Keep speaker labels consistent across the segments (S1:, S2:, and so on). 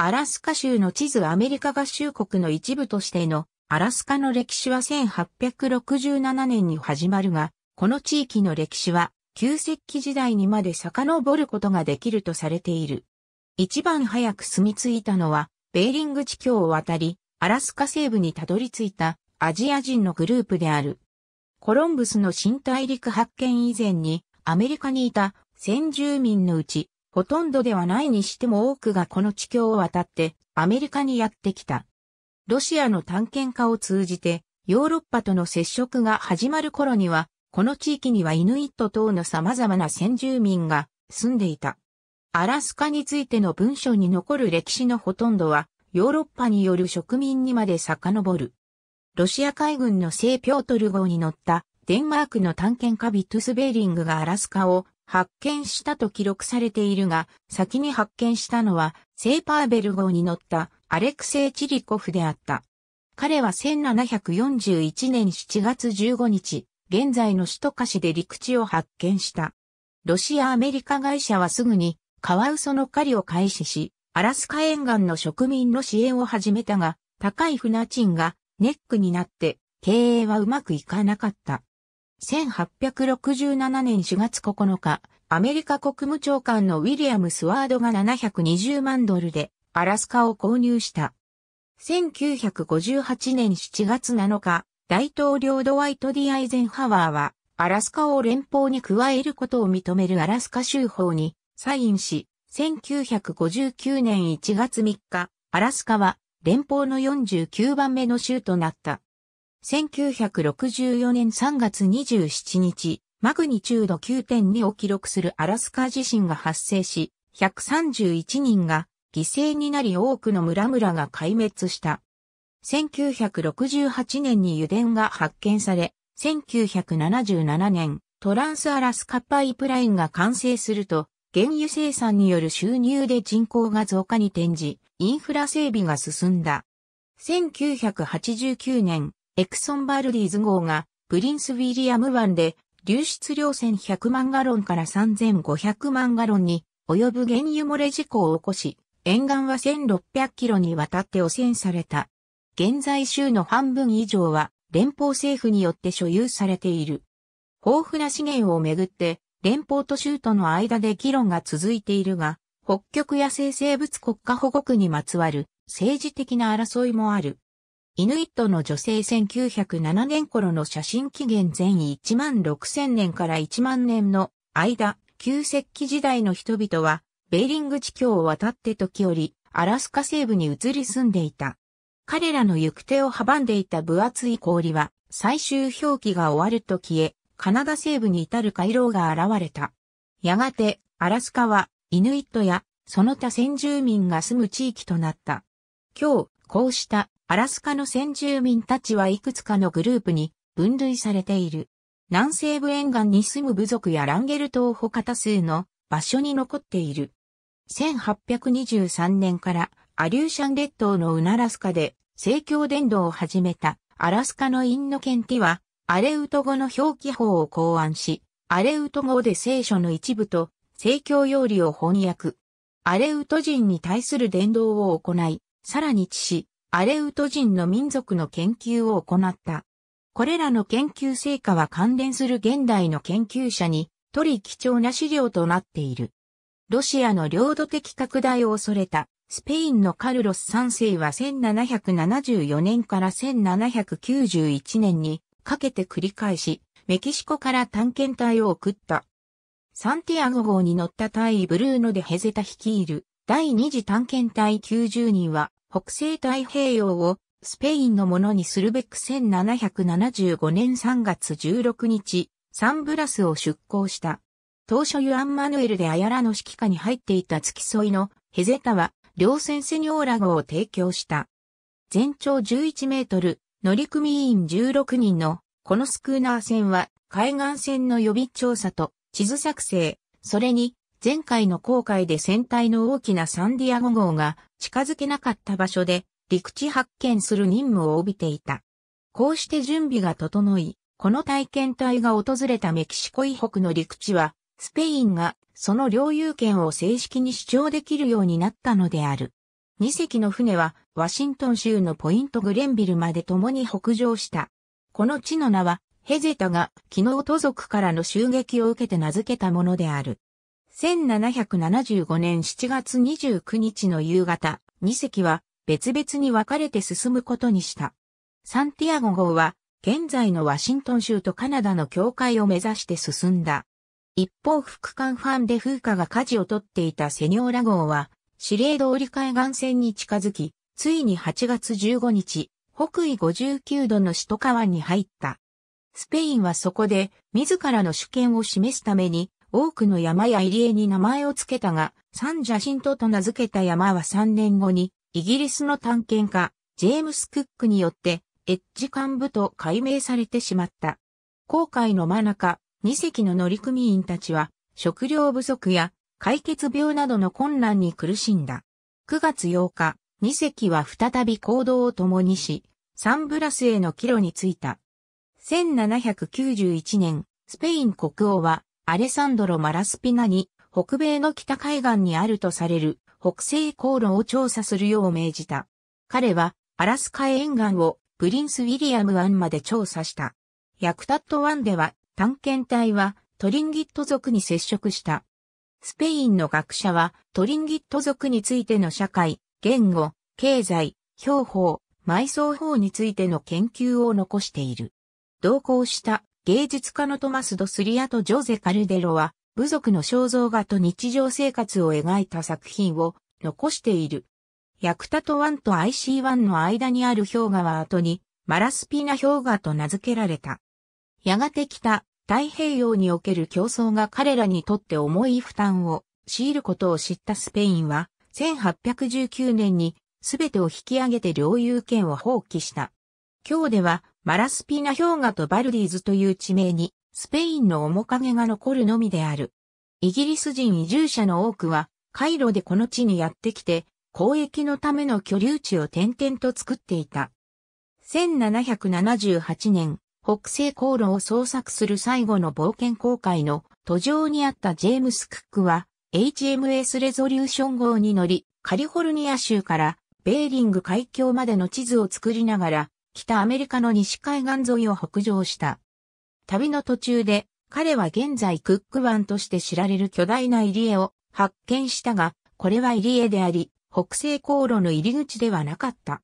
S1: アラスカ州の地図アメリカ合衆国の一部としてのアラスカの歴史は1867年に始まるが、この地域の歴史は旧石器時代にまで遡ることができるとされている。一番早く住み着いたのは、ベーリング地境を渡り、アラスカ西部にたどり着いたアジア人のグループである。コロンブスの新大陸発見以前にアメリカにいた先住民のうちほとんどではないにしても多くがこの地境を渡ってアメリカにやってきた。ロシアの探検家を通じてヨーロッパとの接触が始まる頃には、この地域にはイヌイット等の様々な先住民が住んでいた。アラスカについての文章に残る歴史のほとんどは、ヨーロッパによる植民にまで遡る。ロシア海軍の聖ピョートル号に乗ったデンマークの探検家ビトゥス・ベーリングがアラスカを発見したと記録されているが、先に発見したのは、セーパーベル号に乗ったアレクセイ・チリコフであった。彼は1741年7月15日、現在の首都カシで陸地を発見した。ロシア・アメリカ会社はすぐに、カワウソの狩りを開始し、アラスカ沿岸の植民の支援を始めたが、高い船賃がネックになって、経営はうまくいかなかった。1867年4月9日、アメリカ国務長官のウィリアム・スワードが720万ドルでアラスカを購入した。1958年7月7日、大統領ドワイト・ディ・アイゼンハワーは、アラスカを連邦に加えることを認めるアラスカ州法にサインし、1959年1月3日、アラスカは連邦の49番目の州となった。1964年3月27日、マグニチュード9.2を記録するアラスカ地震が発生し、131人が犠牲になり多くの村々が壊滅した。1968年に油田が発見され、1977年、トランスアラスカパイプラインが完成すると、原油生産による収入で人口が増加に転じ、インフラ整備が進んだ。1989年、エクソンバルディーズ号がプリンス・ウィリアム湾で流出量1100万ガロンから3500万ガロンに及ぶ原油漏れ事故を起こし、沿岸は1600キロにわたって汚染された。現在州の半分以上は連邦政府によって所有されている。豊富な資源をめぐって連邦と州との間で議論が続いているが、北極野生生物国家保護区にまつわる政治的な争いもある。イヌイットの女性1907年頃の写真紀元前1万6000年から1万年の間、旧石器時代の人々は、ベーリング地境を渡って時折、アラスカ西部に移り住んでいた。彼らの行く手を阻んでいた分厚い氷は、最終氷期が終わると消え、カナダ西部に至る回廊が現れた。やがて、アラスカは、イヌイットや、その他先住民が住む地域となった。今日、こうしたアラスカの先住民たちはいくつかのグループに分類されている。南西部沿岸に住む部族やランゲル島ほか多数の場所に残っている。1823年からアリューシャン列島のウナラスカで政教伝道を始めたアラスカのインノケンティはアレウト語の表記法を考案し、アレウト語で聖書の一部と政教要理を翻訳。アレウト人に対する伝道を行い、さらに致し、アレウト人の民族の研究を行った。これらの研究成果は関連する現代の研究者に、取り貴重な資料となっている。ロシアの領土的拡大を恐れた、スペインのカルロス3世は1774年から1791年にかけて繰り返し、メキシコから探検隊を送った。サンティアゴ号に乗った大イ・ブルーノでヘゼタ率いる第二次探検隊90人は北西太平洋をスペインのものにするべく1775年3月16日、サンブラスを出港した。当初ユアン・マヌエル・でアヤラの指揮下に入っていた付き添いのヘゼタは、両船セニョーラ号を提供した。全長11メートル、乗組員16人の、このスクーナー船は、海岸線の予備調査と地図作成、それに、前回の航海で船体の大きなサンディアゴ号が近づけなかった場所で陸地発見する任務を帯びていた。こうして準備が整い、この体験隊が訪れたメキシコ以北の陸地は、スペインがその領有権を正式に主張できるようになったのである。2隻の船はワシントン州のポイントグレンビルまで共に北上した。この地の名はヘゼタが昨日、都族からの襲撃を受けて名付けたものである。1775年7月29日の夕方、2隻は別々に分かれて進むことにした。サンティアゴ号は現在のワシントン州とカナダの境界を目指して進んだ。一方副艦ファンデ風化が舵を取っていたセニョーラ号は司令通り海岸線に近づき、ついに8月15日、北緯59度の首都川に入った。スペインはそこで自らの主権を示すために多くの山や入江に名前を付けたが、サンジャシントと名付けた山は3年後に、イギリスの探検家、ジェームス・クックによって、エッジ幹部と改名されてしまった。航海の真中、二隻の乗組員たちは、食料不足や、解決病などの困難に苦しんだ。9月8日、二隻は再び行動を共にし、サンブラスへの帰路に着いた。1791年、スペイン国王はアレサンドロ・マラスピナに、北米の北海岸にあるとされる北西航路を調査するよう命じた。彼は、アラスカ沿岸をプリンス・ウィリアム湾まで調査した。ヤクタット湾では、探検隊はトリンギット族に接触した。スペインの学者はトリンギット族についての社会、言語、経済、標法、埋葬法についての研究を残している。同行した芸術家のトマス・ドスリアとジョゼ・カルデロは、部族の肖像画と日常生活を描いた作品を残している。ヤクタト1と IC1 の間にある氷河は後に、マラスピナ氷河と名付けられた。やがて北、太平洋における競争が彼らにとって重い負担を強いることを知ったスペインは、1819年に全てを引き上げて領有権を放棄した。今日ではマラスピナ氷河とバルディーズという地名に、スペインの面影が残るのみである。イギリス人移住者の多くは、カイロでこの地にやってきて、交易のための居留地を転々と作っていた。1778年、北西航路を捜索する最後の冒険航海の途上にあったジェームス・クックは、HMS レゾリューション号に乗り、カリフォルニア州からベーリング海峡までの地図を作りながら、北アメリカの西海岸沿いを北上した。旅の途中で、彼は現在クック湾として知られる巨大な入江を発見したが、これは入江であり、北西航路の入り口ではなかった。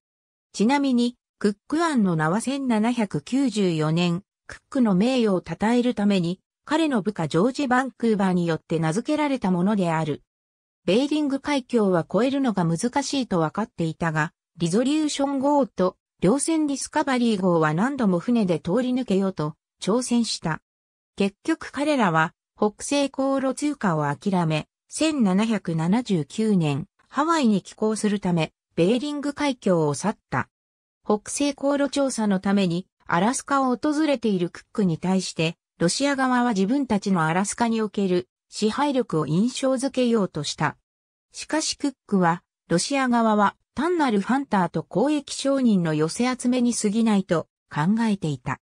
S1: ちなみに、クック湾の名は1794年、クックの名誉を称えるために、彼の部下ジョージ・バンクーバーによって名付けられたものである。ベーリング海峡は越えるのが難しいと分かっていたが、リゾリューション号と両船ディスカバリー号は何度も船で通り抜けようと挑戦した。結局彼らは北西航路通過を諦め、1779年ハワイに寄港するため、ベーリング海峡を去った。北西航路調査のためにアラスカを訪れているクックに対して、ロシア側は自分たちのアラスカにおける支配力を印象づけようとした。しかしクックは、ロシア側は単なるハンターと交易商人の寄せ集めに過ぎないと考えていた。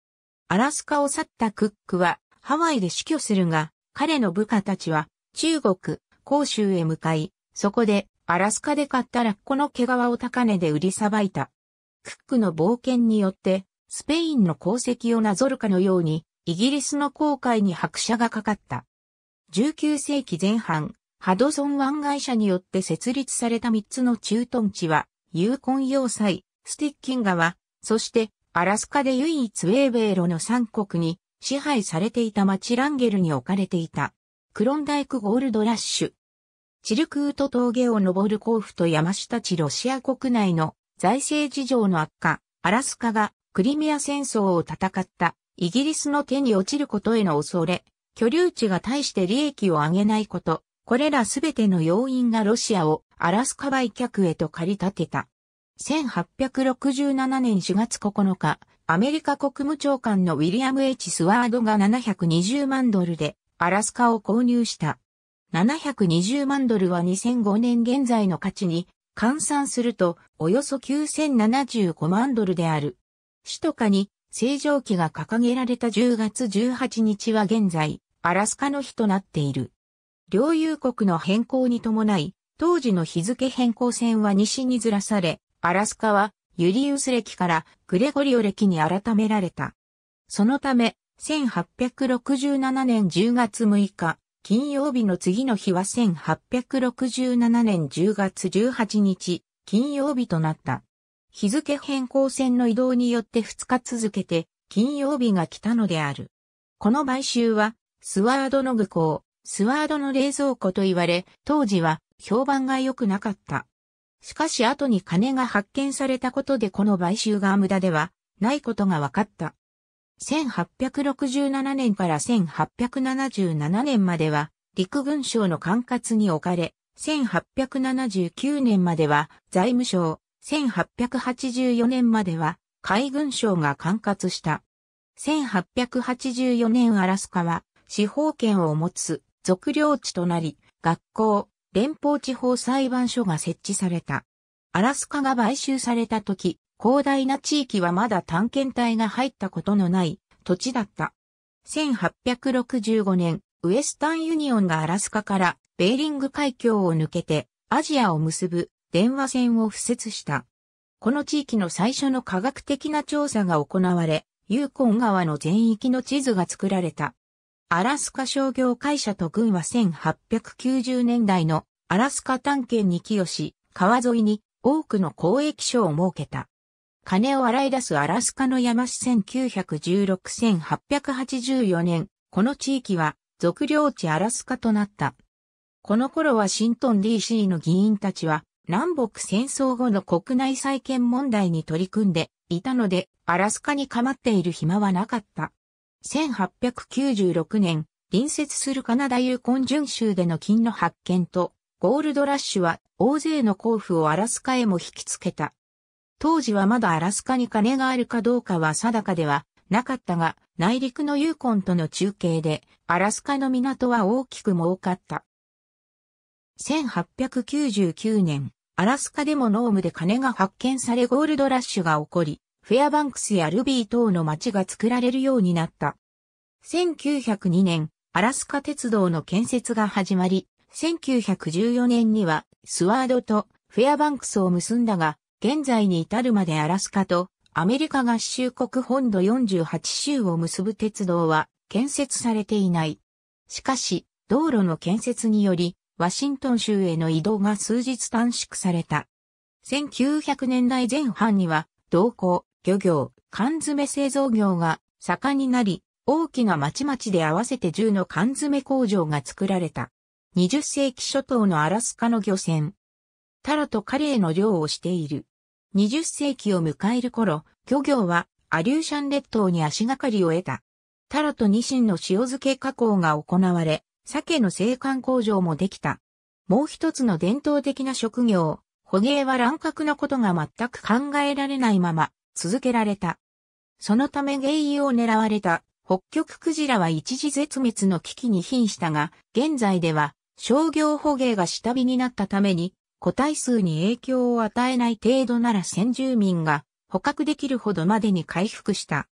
S1: アラスカを去ったクックはハワイで死去するが、彼の部下たちは中国、広州へ向かい、そこでアラスカで買ったラッコの毛皮を高値で売りさばいた。クックの冒険によって、スペインの功績をなぞるかのように、イギリスの航海に拍車がかかった。19世紀前半、ハドソン湾会社によって設立された3つの駐屯地は、ユーコン要塞、スティッキン川、そしてアラスカで唯一ウェーベーロの3国に支配されていた町ランゲルに置かれていた。クロンダイクゴールドラッシュ。チルクート峠を登る甲府と山下地ロシア国内の財政事情の悪化、アラスカがクリミア戦争を戦ったイギリスの手に落ちることへの恐れ、居留地が大して利益を上げないこと、これらすべての要因がロシアをアラスカ売却へと駆り立てた。1867年4月9日、アメリカ国務長官のウィリアム・ H・ スワードが720万ドルでアラスカを購入した。720万ドルは2005年現在の価値に換算するとおよそ9075万ドルである。首都下に正常期が掲げられた10月18日は現在、アラスカの日となっている。領有国の変更に伴い、当時の日付変更線は西にずらされ、アラスカはユリウス歴からグレゴリオ歴に改められた。そのため、1867年10月6日、金曜日の次の日は1867年10月18日、金曜日となった。日付変更線の移動によって2日続けて、金曜日が来たのである。この買収は、スワードの愚行、スワードの冷蔵庫と言われ、当時は評判が良くなかった。しかし後に金が発見されたことでこの買収が無駄ではないことが分かった。1867年から1877年までは陸軍省の管轄に置かれ、1879年までは財務省、1884年までは海軍省が管轄した。1884年アラスカは司法権を持つ属領地となり、学校、連邦地方裁判所が設置された。アラスカが買収された時、広大な地域はまだ探検隊が入ったことのない土地だった。1865年、ウエスタンユニオンがアラスカからベーリング海峡を抜けてアジアを結ぶ電話線を敷設した。この地域の最初の科学的な調査が行われ、ユーコン川の全域の地図が作られた。アラスカ商業会社と軍は1890年代のアラスカ探検に寄与し、川沿いに多くの公益所を設けた。金を洗い出すアラスカの山市1916-1884年、この地域は俗領地アラスカとなった。この頃はシントン DC の議員たちは南北戦争後の国内再建問題に取り組んでいたので、アラスカに構っている暇はなかった。1896年、隣接するカナダユーコン州での金の発見と、ゴールドラッシュは大勢の交付をアラスカへも引きつけた。当時はまだアラスカに金があるかどうかは定かではなかったが、内陸のユーコンとの中継で、アラスカの港は大きく儲かった。1899年、アラスカでもノームで金が発見されゴールドラッシュが起こり、フェアバンクスやルビー等の町が作られるようになった。1902年、アラスカ鉄道の建設が始まり、1914年にはスワードとフェアバンクスを結んだが、現在に至るまでアラスカとアメリカ合衆国本土48州を結ぶ鉄道は建設されていない。しかし、道路の建設により、ワシントン州への移動が数日短縮された。1900年代前半には、同行、漁業、缶詰製造業が盛んになり、大きな町々で合わせて10の缶詰工場が作られた。20世紀初頭のアラスカの漁船。タラとカレーの漁をしている。20世紀を迎える頃、漁業はアリューシャン列島に足がかりを得た。タラとニシンの塩漬け加工が行われ、鮭の生産工場もできた。もう一つの伝統的な職業、捕鯨は乱獲のことが全く考えられないまま、続けられた。そのため原油を狙われた北極クジラは一時絶滅の危機に瀕したが、現在では商業捕鯨が下火になったために、個体数に影響を与えない程度なら先住民が捕獲できるほどまでに回復した。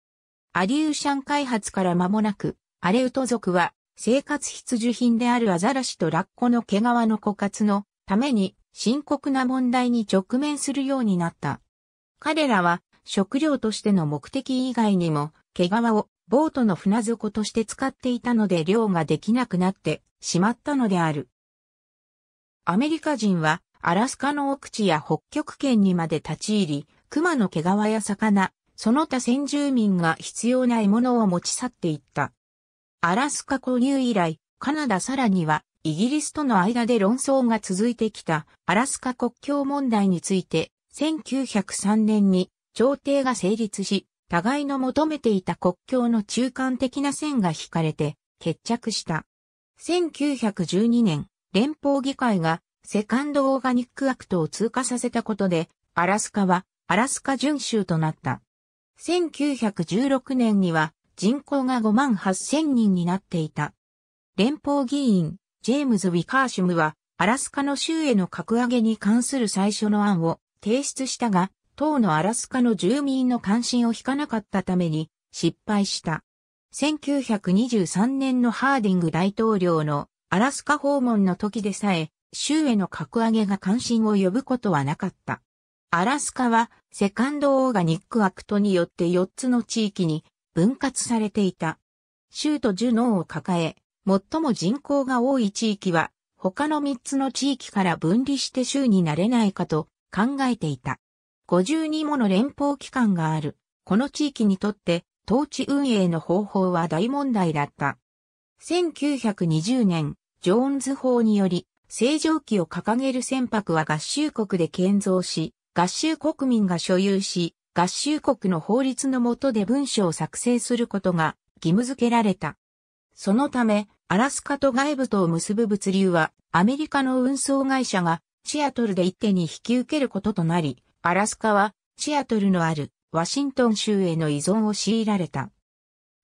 S1: アリューシャン開発から間もなく、アレウト族は生活必需品であるアザラシとラッコの毛皮の枯渇のために深刻な問題に直面するようになった。彼らは食料としての目的以外にも、毛皮をボートの船底として使っていたので漁ができなくなってしまったのである。アメリカ人はアラスカの奥地や北極圏にまで立ち入り、熊の毛皮や魚、その他先住民が必要な獲物を持ち去っていった。アラスカ購入以来、カナダさらにはイギリスとの間で論争が続いてきたアラスカ国境問題について1903年に朝廷が成立し、互いの求めていた国境の中間的な線が引かれて決着した。1912年、連邦議会がセカンドオーガニックアクトを通過させたことで、アラスカはアラスカ準州となった。1916年には人口が5万8000人になっていた。連邦議員、ジェームズ・ウィカーシュムは、アラスカの州への格上げに関する最初の案を提出したが、当のアラスカの住民の関心を引かなかったために失敗した。1923年のハーディング大統領のアラスカ訪問の時でさえ、州への格上げが関心を呼ぶことはなかった。アラスカはセカンドオーガニックアクトによって4つの地域に分割されていた。州とジュノーを抱え、最も人口が多い地域は他の3つの地域から分離して州になれないかと考えていた。52もの連邦機関がある。この地域にとって統治運営の方法は大問題だった。1920年、ジョーンズ法により、正常期を掲げる船舶は合衆国で建造し、合衆国民が所有し、合衆国の法律の下で文書を作成することが義務付けられた。そのため、アラスカと外部とを結ぶ物流は、アメリカの運送会社がシアトルで一手に引き受けることとなり、アラスカはシアトルのあるワシントン州への依存を強いられた。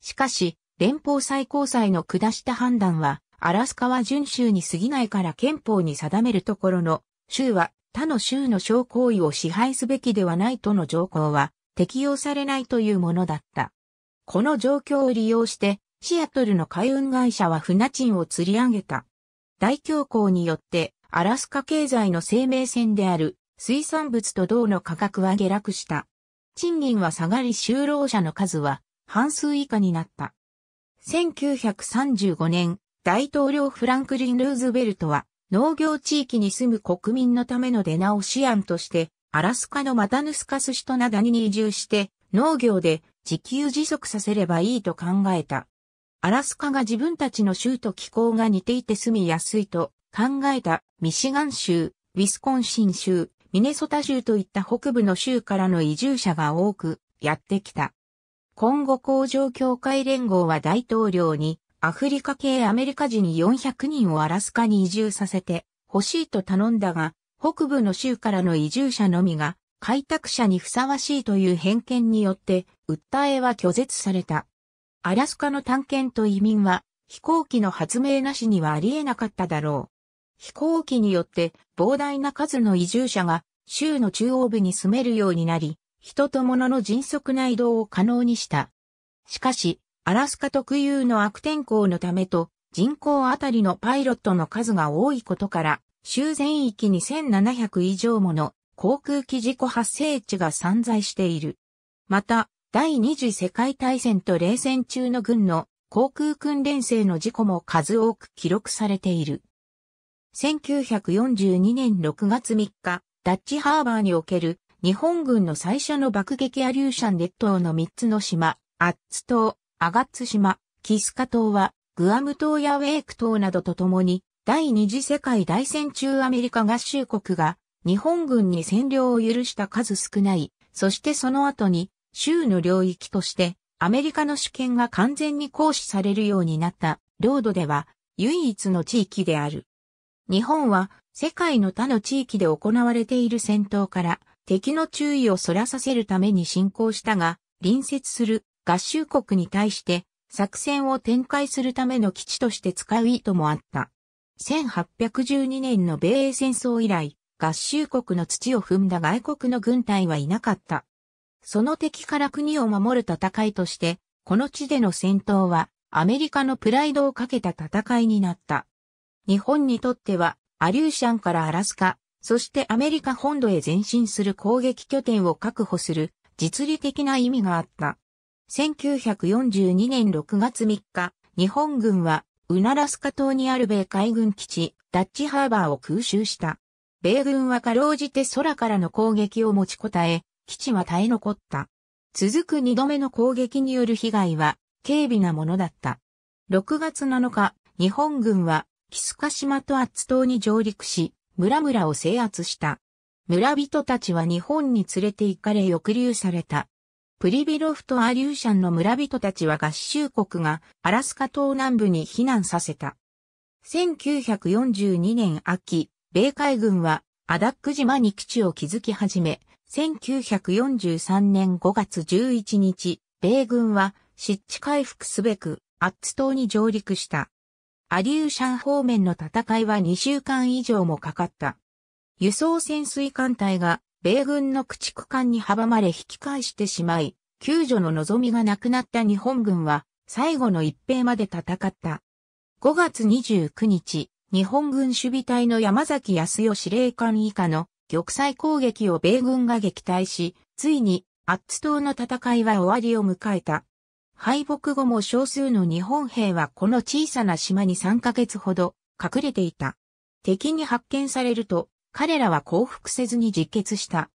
S1: しかし、連邦最高裁の下した判断は、アラスカは準州に過ぎないから憲法に定めるところの、州は他の州の小行為を支配すべきではないとの条項は適用されないというものだった。この状況を利用して、シアトルの海運会社は船賃を釣り上げた。大恐慌によって、アラスカ経済の生命線である水産物と銅の価格は下落した。賃金は下がり就労者の数は半数以下になった。1935年、大統領フランクリン・ルーズベルトは農業地域に住む国民のための出直し案として、アラスカのマタヌスカスシトナダニに移住して農業で自給自足させればいいと考えた。アラスカが自分たちの州と気候が似ていて住みやすいと考えたミシガン州、ウィスコンシン州、ミネソタ州といった北部の州からの移住者が多くやってきた。今後工場協会連合は大統領にアフリカ系アメリカ人400人をアラスカに移住させて欲しいと頼んだが、北部の州からの移住者のみが開拓者にふさわしいという偏見によって訴えは拒絶された。アラスカの探検と移民は飛行機の発明なしにはありえなかっただろう。飛行機によって膨大な数の移住者が州の中央部に住めるようになり、人と物の迅速な移動を可能にした。しかし、アラスカ特有の悪天候のためと人口あたりのパイロットの数が多いことから、州全域に1700以上もの航空機事故発生地が散在している。また、第二次世界大戦と冷戦中の軍の航空訓練生の事故も数多く記録されている。1942年6月3日、ダッチハーバーにおける日本軍の最初の爆撃アリューシャン列島の3つの島、アッツ島、アガッツ島、キスカ島は、グアム島やウェーク島などとともに、第二次世界大戦中アメリカ合衆国が日本軍に占領を許した数少ない、そしてその後に州の領域としてアメリカの主権が完全に行使されるようになった領土では唯一の地域である。日本は世界の他の地域で行われている戦闘から敵の注意をそらさせるために侵攻したが、隣接する合衆国に対して作戦を展開するための基地として使う意図もあった。1812年の米英戦争以来、合衆国の土を踏んだ外国の軍隊はいなかった。その敵から国を守る戦いとして、この地での戦闘はアメリカのプライドをかけた戦いになった。日本にとっては、アリューシャンからアラスカ、そしてアメリカ本土へ前進する攻撃拠点を確保する実利的な意味があった。1942年6月3日、日本軍は、ウナラスカ島にある米海軍基地、ダッチハーバーを空襲した。米軍はかろうじて空からの攻撃を持ちこたえ、基地は耐え残った。続く2度目の攻撃による被害は、軽微なものだった。6月7日、日本軍はキスカ島とアッツ島に上陸し、村々を制圧した。村人たちは日本に連れて行かれ抑留された。プリビロフとアリューシャンの村人たちは合衆国がアラスカ島南部に避難させた。1942年秋、米海軍はアダック島に基地を築き始め、1943年5月11日、米軍は湿地回復すべくアッツ島に上陸した。アリューシャン方面の戦いは2週間以上もかかった。輸送潜水艦隊が米軍の駆逐艦に阻まれ引き返してしまい、救助の望みがなくなった日本軍は最後の一兵まで戦った。5月29日、日本軍守備隊の山崎康代司令官以下の玉砕攻撃を米軍が撃退し、ついにアッツ島の戦いは終わりを迎えた。敗北後も少数の日本兵はこの小さな島に3ヶ月ほど隠れていた。敵に発見されると、彼らは降伏せずに自決した。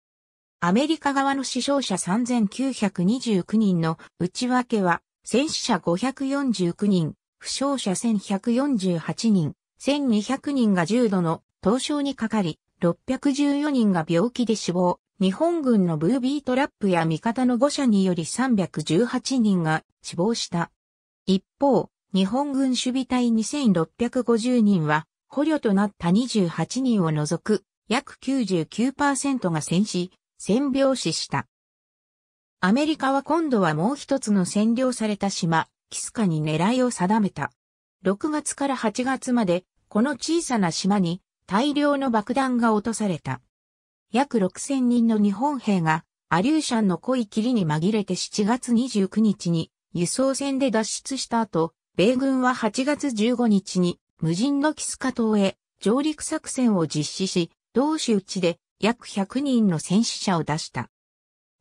S1: アメリカ側の死傷者3929人の内訳は、戦死者549人、負傷者1148人、1200人が重度の凍傷にかかり、614人が病気で死亡、日本軍のブービートラップや味方の誤射により318人が死亡した。一方、日本軍守備隊2650人は、捕虜となった28人を除く、約99%が戦死、戦病死した。アメリカは今度はもう一つの占領された島、キスカに狙いを定めた。6月から8月まで、この小さな島に大量の爆弾が落とされた。約6000人の日本兵がアリューシャンの濃い霧に紛れて7月29日に輸送船で脱出した後、米軍は8月15日に無人のキスカ島へ上陸作戦を実施し、同州打ちで約100人の戦死者を出した。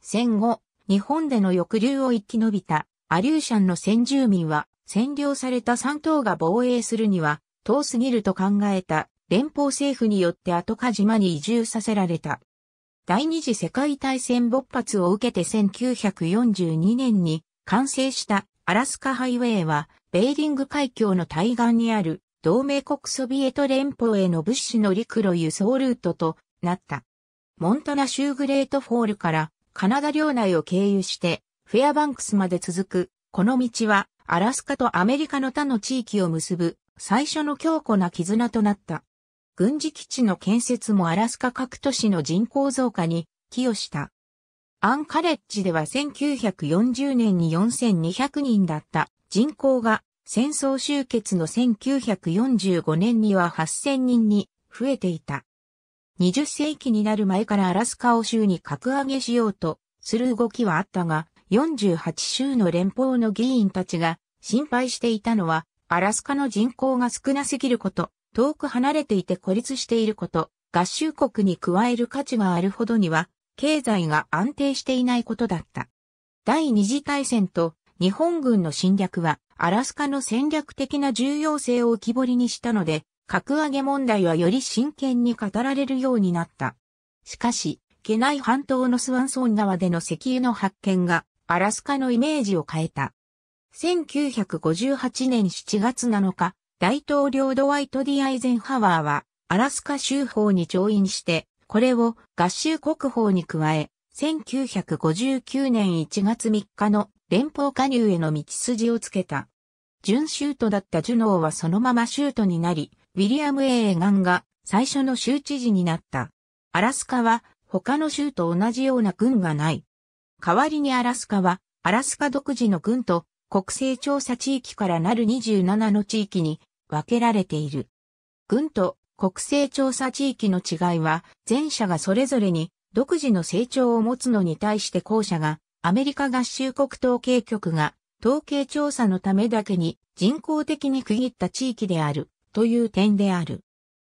S1: 戦後、日本での抑留を生き延びたアリューシャンの先住民は占領された三島が防衛するには遠すぎると考えた連邦政府によって後鹿島に移住させられた。第二次世界大戦勃発を受けて1942年に完成したアラスカハイウェイは、ベーリング海峡の対岸にある同盟国ソビエト連邦への物資の陸路輸送ルートとなった。モンタナ州グレートフォールからカナダ領内を経由してフェアバンクスまで続く、この道はアラスカとアメリカの他の地域を結ぶ最初の強固な絆となった。軍事基地の建設もアラスカ各都市の人口増加に寄与した。アンカレッジでは1940年に4200人だった人口が戦争終結の1945年には8000人に増えていた。20世紀になる前からアラスカを州に格上げしようとする動きはあったが、48州の連邦の議員たちが心配していたのは、アラスカの人口が少なすぎること、遠く離れていて孤立していること、合衆国に加える価値があるほどには、経済が安定していないことだった。第二次大戦と日本軍の侵略は、アラスカの戦略的な重要性を浮き彫りにしたので、格上げ問題はより真剣に語られるようになった。しかし、ケナイ半島のスワンソン川での石油の発見が、アラスカのイメージを変えた。1958年7月7日、大統領ドワイト・ディ・アイゼンハワーは、アラスカ州法に調印して、これを合衆国法に加え、1959年1月3日の連邦加入への道筋をつけた。準州都だったジュノーはそのまま州都になり、ウィリアム・エーガンが最初の州知事になった。アラスカは他の州と同じような軍がない。代わりにアラスカは、アラスカ独自の軍と国勢調査地域からなる27の地域に分けられている。軍と国勢調査地域の違いは、前者がそれぞれに独自の成長を持つのに対して後者が、アメリカ合衆国統計局が、統計調査のためだけに人工的に区切った地域である、という点である。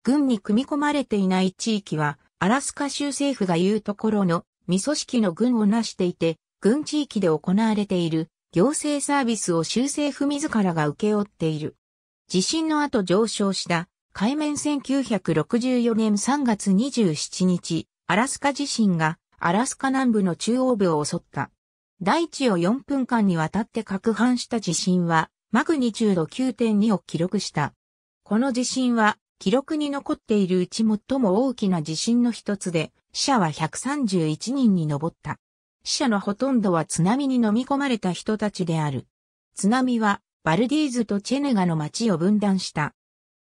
S1: 軍に組み込まれていない地域は、アラスカ州政府が言うところの未組織の軍を成していて、軍地域で行われている行政サービスを州政府自らが請け負っている。地震の後上昇した海面1964年3月27日、アラスカ地震がアラスカ南部の中央部を襲った。大地を4分間にわたって拡拌した地震はマグニチュード9.2を記録した。この地震は記録に残っているうち最も大きな地震の一つで死者は131人に上った。死者のほとんどは津波に飲み込まれた人たちである。津波はバルディーズとチェネガの町を分断した。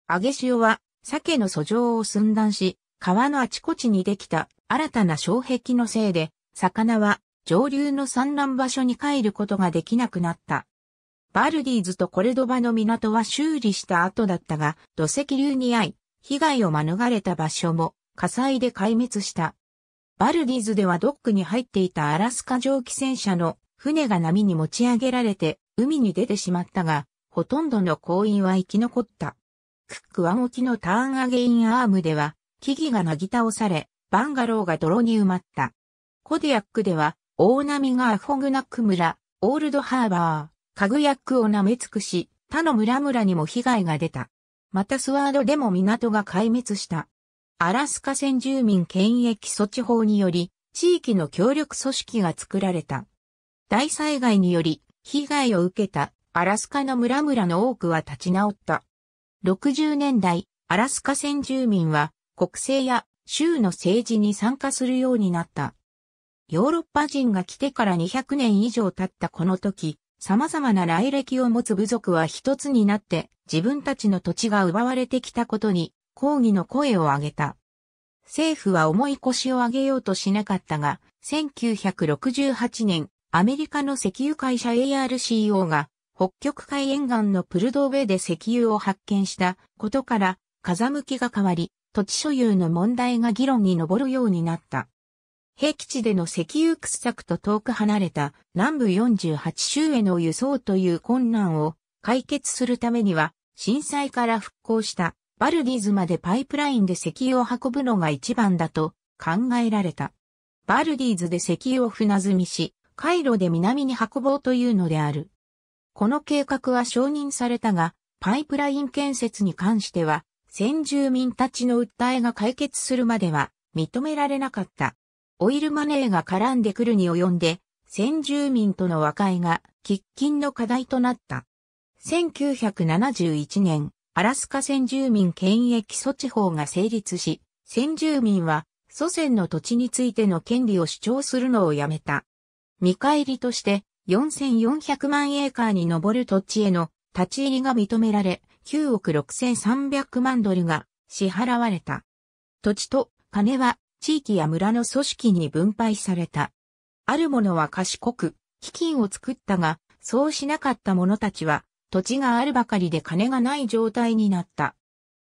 S1: アゲシオは、鮭の訴状を寸断し、川のあちこちにできた新たな障壁のせいで、魚は上流の産卵場所に帰ることができなくなった。バルディーズとコレドバの港は修理した後だったが、土石流に遭い、被害を免れた場所も火災で壊滅した。バルディーズではドックに入っていたアラスカ蒸気船車の船が波に持ち上げられて海に出てしまったが、ほとんどの行員は生き残った。クックは沖のターンアゲインアームでは、木々がなぎ倒され、バンガローが泥に埋まった。コディアックでは、大波がアホグナック村、オールドハーバー、カグヤックを舐め尽くし、他の村々にも被害が出た。またスワードでも港が壊滅した。アラスカ先住民権益措置法により、地域の協力組織が作られた。大災害により、被害を受けたアラスカの村々の多くは立ち直った。60年代、アラスカ先住民は国政や州の政治に参加するようになった。ヨーロッパ人が来てから200年以上経ったこの時、様々な来歴を持つ部族は一つになって自分たちの土地が奪われてきたことに抗議の声を上げた。政府は重い腰を上げようとしなかったが、1968年アメリカの石油会社 ARCO が北極海沿岸のプルドーベで石油を発見したことから風向きが変わり土地所有の問題が議論に上るようになった。平基地での石油掘削と遠く離れた南部48州への輸送という困難を解決するためには震災から復興したバルディズまでパイプラインで石油を運ぶのが一番だと考えられた。バルディーズで石油を船積みし、回路で南に運ぼうというのである。この計画は承認されたが、パイプライン建設に関しては、先住民たちの訴えが解決するまでは認められなかった。オイルマネーが絡んでくるに及んで、先住民との和解が喫緊の課題となった。1971年、アラスカ先住民権益措置法が成立し、先住民は祖先の土地についての権利を主張するのをやめた。見返りとして4400万エーカーに上る土地への立ち入りが認められ、9億6300万ドルが支払われた。土地と金は地域や村の組織に分配された。ある者は賢く、基金を作ったが、そうしなかった者たちは、土地があるばかりで金がない状態になった。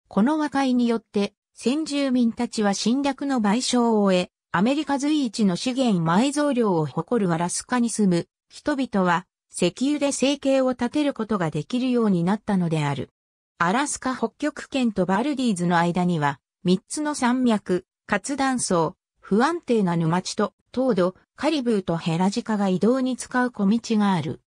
S1: この和解によって、先住民たちは侵略の賠償を終え、アメリカ随一の資源埋蔵量を誇るアラスカに住む人々は石油で生計を立てることができるようになったのである。アラスカ北極圏とバルディーズの間には3つの山脈、活断層、不安定な沼地と凍土、カリブーとヘラジカが移動に使う小道がある。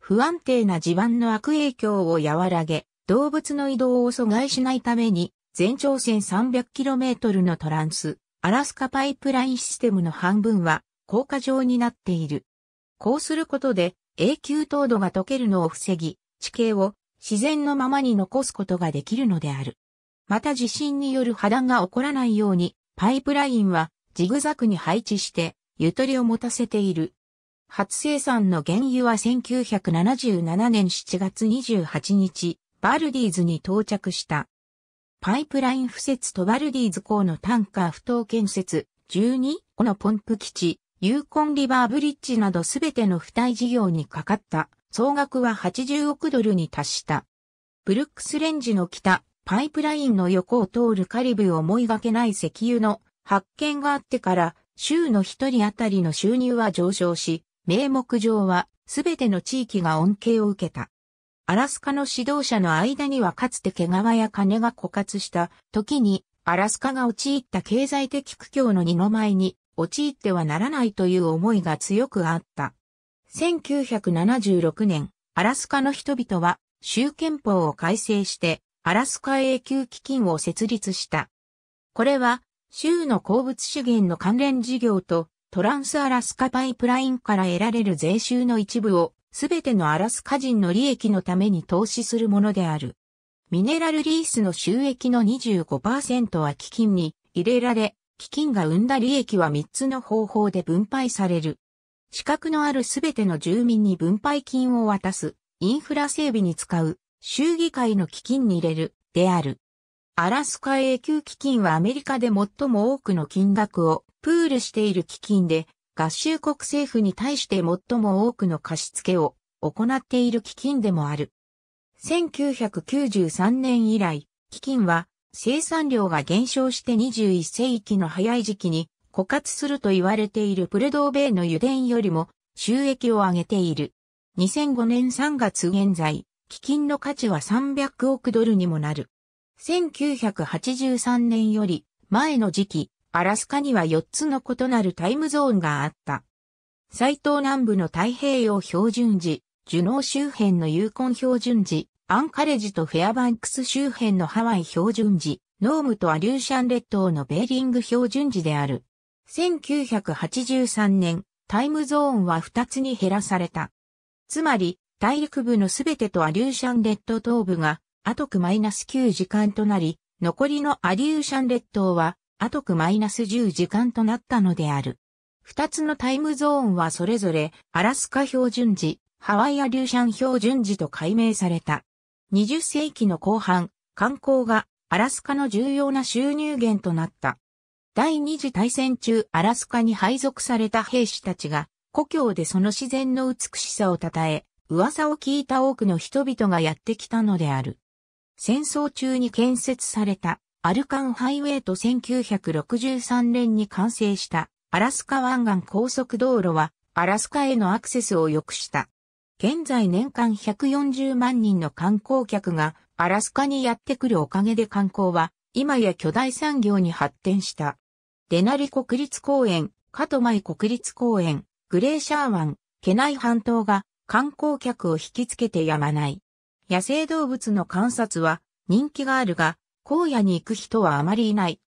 S1: 不安定な地盤の悪影響を和らげ、動物の移動を阻害しないために、全長 1300km のトランス、アラスカパイプラインシステムの半分は高架上になっている。こうすることで永久凍土が溶けるのを防ぎ、地形を自然のままに残すことができるのである。また地震による破断が起こらないように、パイプラインはジグザグに配置して、ゆとりを持たせている。初生産の原油は1977年7月28日、バルディーズに到着した。パイプライン敷設トバルディーズ港のタンカー不当建設、12個のポンプ基地、ユーコンリバーブリッジなどすべての付帯事業にかかった総額は80億ドルに達した。ブルックスレンジの北、パイプラインの横を通るカリブ思いがけない石油の発見があってから、州の一人当たりの収入は上昇し、名目上はすべての地域が恩恵を受けた。アラスカの指導者の間にはかつて毛皮や金が枯渇した時に、アラスカが陥った経済的苦境の二の前に、陥ってはならないという思いが強くあった。1976年、アラスカの人々は、州憲法を改正して、アラスカ永久基金を設立した。これは、州の鉱物資源の関連事業と、トランスアラスカパイプラインから得られる税収の一部を、すべてのアラスカ人の利益のために投資するものである。ミネラルリースの収益の25%は基金に入れられ、基金が生んだ利益は3つの方法で分配される。資格のあるすべての住民に分配金を渡す、インフラ整備に使う、州議会の基金に入れる、である。アラスカ永久基金はアメリカで最も多くの金額をプールしている基金で、合衆国政府に対して最も多くの貸付を行っている基金でもある。1993年以来、基金は生産量が減少して21世紀の早い時期に枯渇すると言われているプレドーベイの油田よりも収益を上げている。2005年3月現在、基金の価値は300億ドルにもなる。1983年より前の時期、アラスカには4つの異なるタイムゾーンがあった。最東南部の太平洋標準時、ジュノー周辺のユーコン標準時、アンカレジとフェアバンクス周辺のハワイ標準時、ノームとアリューシャン列島のベーリング標準時である。1983年、タイムゾーンは2つに減らされた。つまり、大陸部のすべてとアリューシャン列島東部が、くマイナス -9 時間となり、残りのアリューシャン列島は、とくマイナス10時間となったのである。二つのタイムゾーンはそれぞれ、アラスカ標準時、ハワイアリューシャン標準時と改名された。20世紀の後半、観光がアラスカの重要な収入源となった。第二次大戦中アラスカに配属された兵士たちが、故郷でその自然の美しさを称え、噂を聞いた多くの人々がやってきたのである。戦争中に建設されたアルカンハイウェイと1963年に完成したアラスカ湾岸高速道路はアラスカへのアクセスを良くした。現在年間140万人の観光客がアラスカにやってくるおかげで観光は今や巨大産業に発展した。デナリ国立公園、カトマイ国立公園、グレーシャー湾、ケナイ半島が観光客を引きつけてやまない。野生動物の観察は人気があるが、荒野に行く人はあまりいない。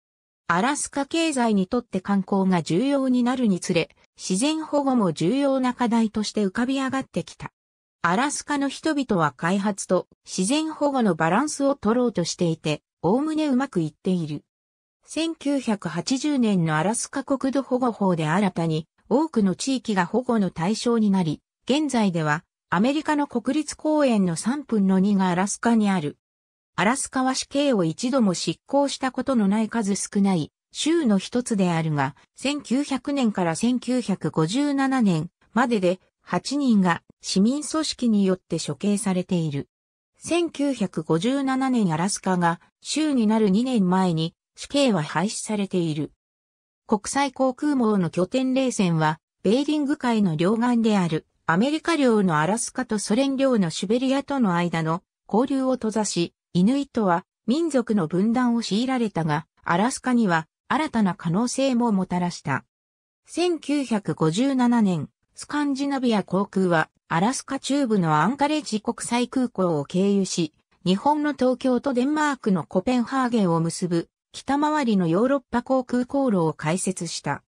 S1: アラスカ経済にとって観光が重要になるにつれ、自然保護も重要な課題として浮かび上がってきた。アラスカの人々は開発と自然保護のバランスを取ろうとしていて、おおむねうまくいっている。1980年のアラスカ国土保護法で新たに多くの地域が保護の対象になり、現在ではアメリカの国立公園の3分の2がアラスカにある。アラスカは死刑を一度も執行したことのない数少ない州の一つであるが、1900年から1957年までで8人が市民組織によって処刑されている。1957年アラスカが州になる2年前に死刑は廃止されている。国際航空網の拠点冷戦は、ベーリング海の両岸であるアメリカ領のアラスカとソ連領のシベリアとの間の交流を閉ざし、イヌイトは民族の分断を強いられたが、アラスカには新たな可能性ももたらした。1957年、スカンジナビア航空はアラスカ中部のアンカレッジ国際空港を経由し、日本の東京とデンマークのコペンハーゲンを結ぶ北回りのヨーロッパ航空航路を開設した。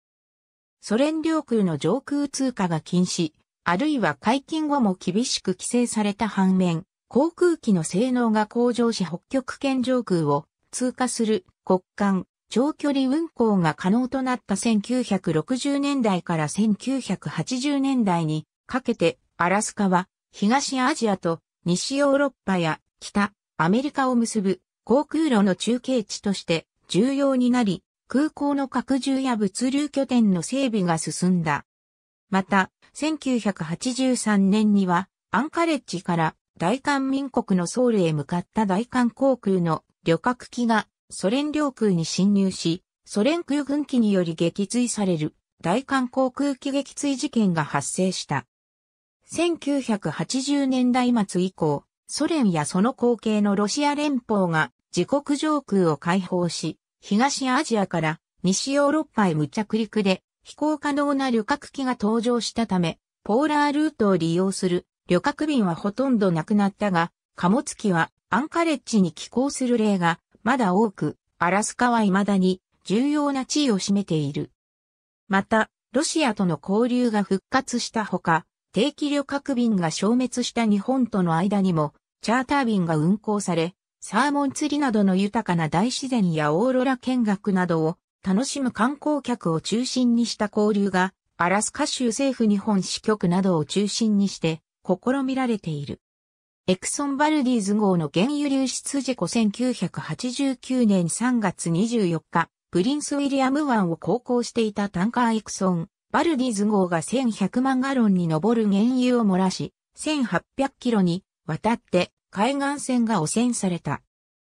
S1: ソ連領空の上空通過が禁止、あるいは解禁後も厳しく規制された反面、航空機の性能が向上し北極圏上空を通過する国間長距離運航が可能となった1960年代から1980年代にかけてアラスカは東アジアと西ヨーロッパや北アメリカを結ぶ航空路の中継地として重要になり空港の拡充や物流拠点の整備が進んだ。また、1983年にはアンカレッジから大韓民国のソウルへ向かった大韓航空の旅客機がソ連領空に侵入し、ソ連空軍機により撃墜される大韓航空機撃墜事件が発生した。1980年代末以降、ソ連やその後継のロシア連邦が自国上空を解放し、東アジアから西ヨーロッパへ無着陸で飛行可能な旅客機が登場したため、ポーラールートを利用する旅客便はほとんどなくなったが、貨物機はアンカレッジに寄港する例がまだ多く、アラスカは未だに重要な地位を占めている。また、ロシアとの交流が復活したほか、定期旅客便が消滅した日本との間にも、チャーター便が運航され、サーモン釣りなどの豊かな大自然やオーロラ見学などを楽しむ観光客を中心にした交流が、アラスカ州政府日本支局などを中心にして試みられている。エクソンバルディーズ号の原油流出事故1989年3月24日、プリンスウィリアム湾を航行していたタンカーエクソン、バルディーズ号が1100万ガロンに上る原油を漏らし、1800キロに渡って海岸線が汚染された。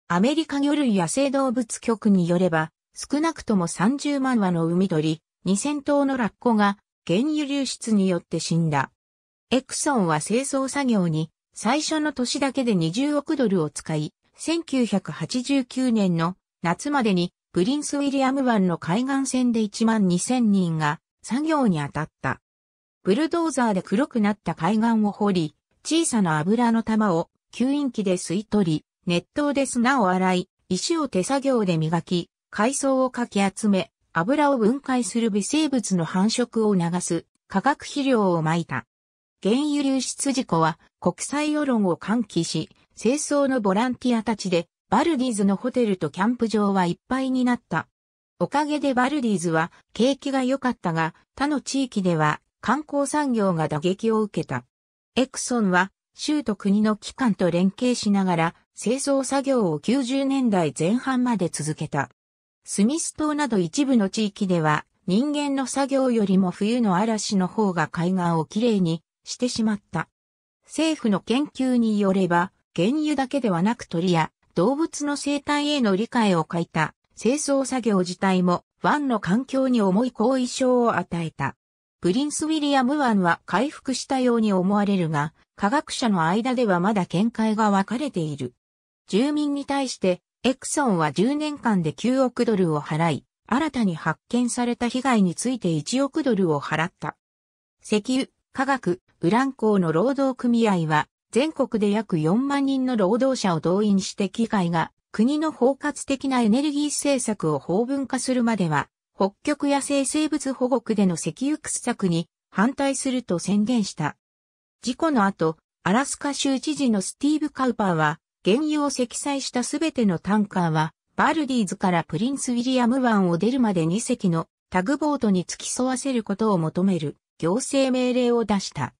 S1: アメリカ魚類野生動物局によれば、少なくとも30万羽の海鳥、2000頭のラッコが原油流出によって死んだ。エクソンは清掃作業に最初の年だけで20億ドルを使い、1989年の夏までにプリンスウィリアム湾の海岸線で1万2000人が作業に当たった。ブルドーザーで黒くなった海岸を掘り、小さな油の玉を吸引器で吸い取り、熱湯で砂を洗い、石を手作業で磨き、海藻をかき集め、油を分解する微生物の繁殖を促す化学肥料を撒いた。原油流出事故は国際世論を喚起し、清掃のボランティアたちでバルディーズのホテルとキャンプ場はいっぱいになった。おかげでバルディーズは景気が良かったが、他の地域では観光産業が打撃を受けた。エクソンは州と国の機関と連携しながら清掃作業を90年代前半まで続けた。スミス島など一部の地域では人間の作業よりも冬の嵐の方が海岸をきれいにしてしまった。政府の研究によれば、原油だけではなく鳥や動物の生態への理解を欠いた清掃作業自体も湾の環境に重い後遺症を与えた。プリンス・ウィリアム湾は回復したように思われるが、科学者の間ではまだ見解が分かれている。住民に対して、エクソンは10年間で9億ドルを払い、新たに発見された被害について1億ドルを払った。石油、化学、ウラン港の労働組合は、全国で約4万人の労働者を動員して機械が、国の包括的なエネルギー政策を法文化するまでは、北極野生生物保護区での石油掘削に反対すると宣言した。事故の後、アラスカ州知事のスティーブ・カウパーは、原油を積載したすべてのタンカーは、バルディーズからプリンス・ウィリアム湾を出るまで2隻のタグボートに付き添わせることを求める行政命令を出した。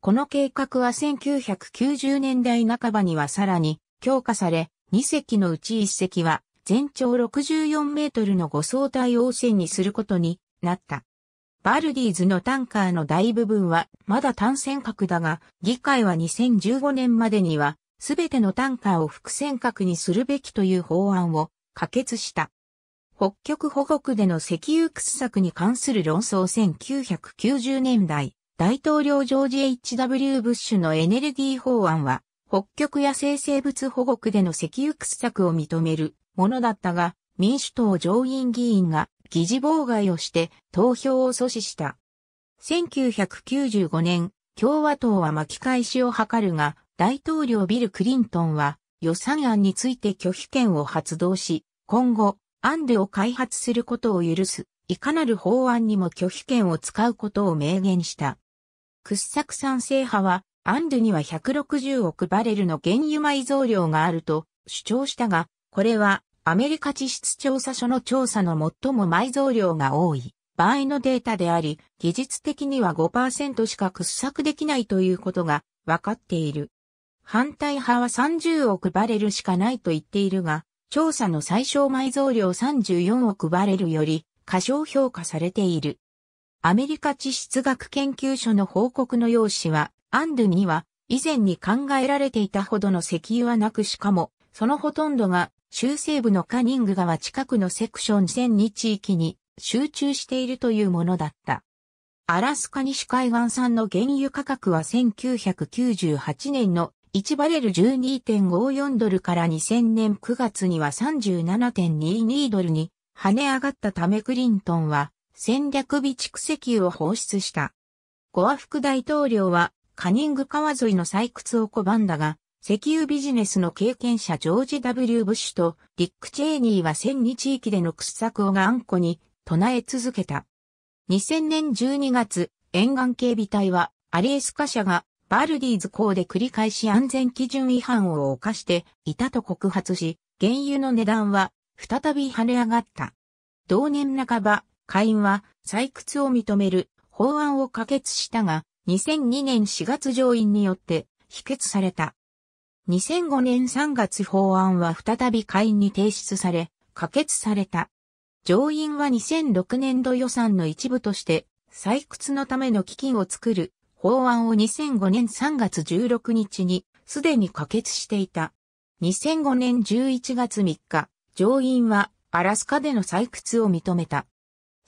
S1: この計画は1990年代半ばにはさらに強化され、2隻のうち1隻は全長64メートルの5相対応船にすることになった。バルディーズのタンカーの大部分はまだ単船格だが、議会は2015年までにはすべてのタンカーを副船格にするべきという法案を可決した。北極保護区での石油掘削に関する論争1990年代大統領ジョージ・ H.W. ブッシュのエネルギー法案は、北極や生生物保護区での石油掘削を認めるものだったが、民主党上院議員が議事妨害をして投票を阻止した。1995年、共和党は巻き返しを図るが、大統領ビル・クリントンは予算案について拒否権を発動し、今後、案でを開発することを許す、いかなる法案にも拒否権を使うことを明言した。掘削賛成派は、アンドゥには160億バレルの原油埋蔵量があると主張したが、これはアメリカ地質調査所の調査の最も埋蔵量が多い場合のデータであり、技術的には5%しか掘削できないということが分かっている。反対派は30億バレルしかないと言っているが、調査の最小埋蔵量34億バレルより過小評価されている。アメリカ地質学研究所の報告の用紙は、アンドゥには以前に考えられていたほどの石油はなくしかも、そのほとんどが中西部のカニング川近くのセクション1002地域に集中しているというものだった。アラスカ西海岸産の原油価格は1998年の1バレル12.54ドルから2000年9月には37.22ドルに跳ね上がったためクリントンは戦略備蓄石油を放出した。ゴア副大統領はカニング川沿いの採掘を拒んだが、石油ビジネスの経験者ジョージ・ W・ ブッシュとリック・チェーニーは戦2地域での掘削を頑固に唱え続けた。2000年12月、沿岸警備隊はアリエスカ社がバルディーズ港で繰り返し安全基準違反を犯していたと告発し、原油の値段は再び跳ね上がった。同年半ば、下院は採掘を認める法案を可決したが、2002年4月上院によって否決された。2005年3月法案は再び下院に提出され、可決された。上院は2006年度予算の一部として、採掘のための基金を作る法案を2005年3月16日にすでに可決していた。2005年11月3日、上院はアラスカでの採掘を認めた。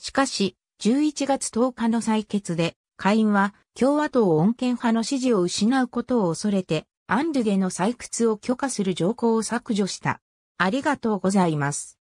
S1: しかし、11月10日の採決で、下院は共和党穏健派の支持を失うことを恐れて、アンドゥでの採掘を許可する条項を削除した。ありがとうございます。